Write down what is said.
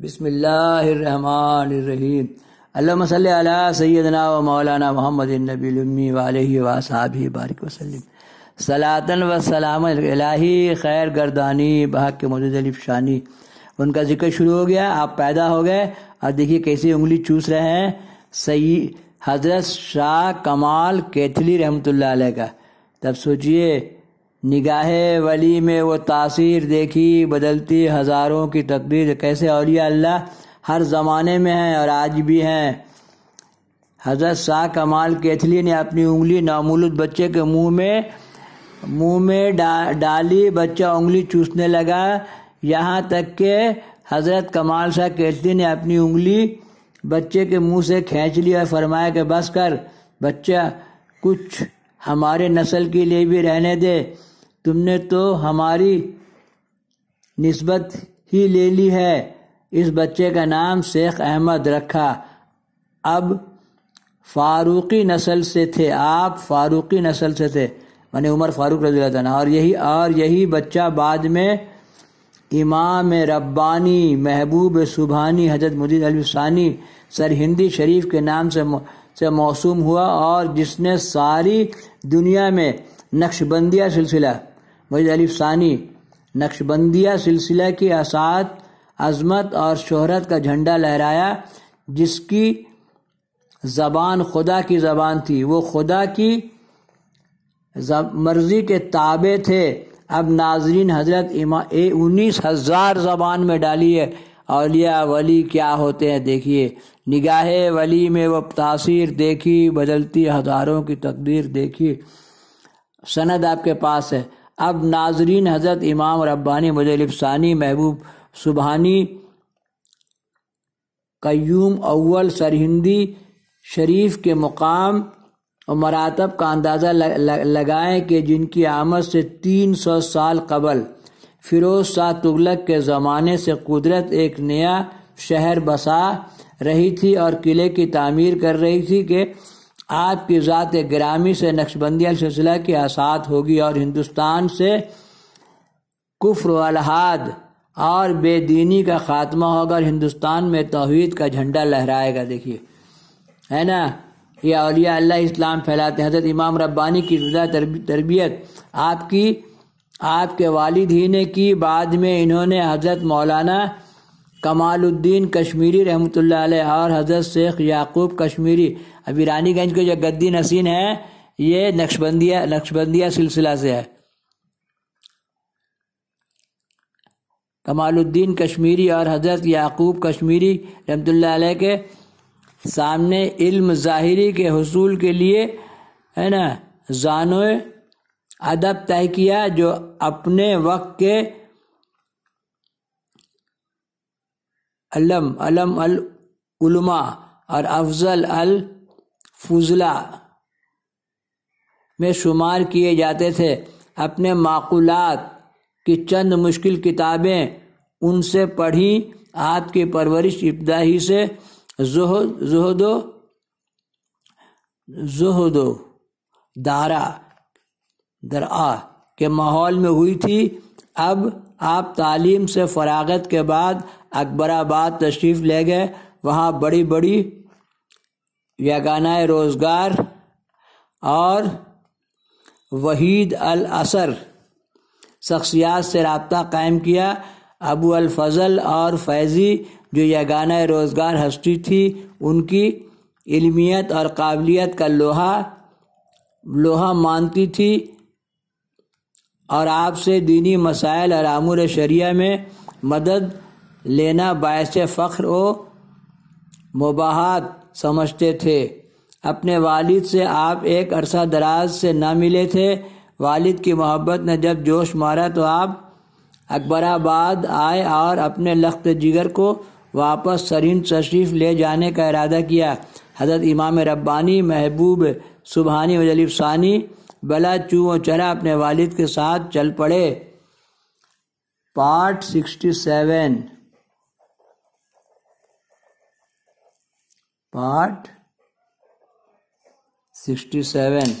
अल्लाह मसल्ले अला सैदना व मौलाना मोहम्मद नबीमी वाल वसाब बारिक वसलम सलातन व सलाम इलाही खैर गर्दानी बहक के मौजूद शानी उनका जिक्र शुरू हो गया आप पैदा हो गए और देखिए कैसी उंगली चूस रहे हैं सही हजरत शाह कमाल कैथली रहमत का तब सोचिए निगाह वली में वो तासीर देखी बदलती हज़ारों की तकदीर कैसे अलिया अल्लाह हर ज़माने में हैं और आज भी हैं हज़रत शाह कमाल केथली ने अपनी उंगली नामूलुद बच्चे के मुंह में मुंह में डा, डाली बच्चा उंगली चूसने लगा यहाँ तक के हज़रत कमाल शाह केथली ने अपनी उंगली बच्चे के मुंह से खींच ली और फरमाया कि बस कर बच्चा कुछ हमारे नस्ल के लिए भी रहने दे तुमने तो हमारी नस्बत ही ले ली है इस बच्चे का नाम शेख अहमद रखा अब फारूकी नस्ल से थे आप फारूकी नस्ल से थे मैंने उमर फारूक रजी तन और यही और यही बच्चा बाद में इमाम रब्बानी महबूब सुबहानी हजरत मुजीद अलसानी सर हिंदी शरीफ के नाम से से मौसूम हुआ और जिसने सारी दुनिया में नक्शबंदिया सिलसिला वही अलिफ सानी नक्शबंदिया सिलसिला की असात अजमत और शहरत का झंडा लहराया जिसकी ज़बान खुदा की ज़बान थी वो खुदा की मर्ज़ी के ताबे थे अब नाजरीन हजरत इमा ए उन्नीस हज़ार ज़बान में डाली है अलिया वली क्या होते हैं देखिए निगाह वली में वह तासीर देखी बदलती हज़ारों की तकदीर देखी सनद आपके पास है अब नाजरीन हज़रत इमाम रब्बानी मुजलिब सानी महबूब सुबहानी कयूम अव्वल सरहिंदी शरीफ के मुकाम और मरातब का अंदाज़ा लगाएं कि जिनकी आमद से 300 साल कबल फिरोज शाह तुगलक के ज़माने से कुदरत एक नया शहर बसा रही थी और किले की तामीर कर रही थी कि आपकी ज़ात ग्रामी से नक्शबंदी सिलसिला की आसात होगी और हिंदुस्तान से कुफ्र अलहाद और बेदीनी का खात्मा होगा और हिंदुस्तान में तोहद का झंडा लहराएगा देखिए है ना ये अलिया अल्लाह इस्लाम फैलाते हैं हजरत इमाम रब्बानी की जुदा तरबियत आपकी आपके वालद ही ने की बाद में इन्होंने हजरत मौलाना कमालुद्दीन कश्मीरी रहमत और हज़रत शेख याकूब कश्मीरी अभी रानीगंज के जो गद्दी नसीन है ये नक्शबंदिया नक्शबंदिया सिलसिला से है कमालुद्दीन कश्मीरी और हज़रत याकूब कश्मीरी रहमत के सामने इल्म ज़ाहरी के हसूल के लिए है ना जानो अदब तय किया जो अपने वक्त के अलम अलम अल उलमा और अफजल अल फुजला में शुमार किए जाते थे अपने माकूलत की चंद मुश्किल किताबें उनसे पढ़ी आपकी परवरिश इब्दाही ही से जोहदो जोहदो दारा दरा के माहौल में हुई थी अब आप तालीम से फरागत के बाद अकबराबाद तशरीफ़ ले गए वहाँ बड़ी बड़ी यगाना रोज़गार और वहीद अल असर शख्सियात से रबता कायम किया अबू फजल और फैज़ी जो यगाना रोज़गार हस्ती थी उनकी इलमियत और काबिलियत का लोहा लोहा मानती थी और आपसे दीनी मसाइल और आमूर शरिया में मदद लेना बायस फ़ख्र व मुबाहत समझते थे अपने वालिद से आप एक अरसा दराज से ना मिले थे वालिद की मोहब्बत ने जब जोश मारा तो आप अकबराबाद आए और अपने लख्त जिगर को वापस सरीन तशरीफ़ ले जाने का इरादा किया हज़रत इमाम रब्बानी महबूब सुबहानी सानी बला चू व चरा अपने वालिद के साथ चल पड़े part sixty seven part sixty seven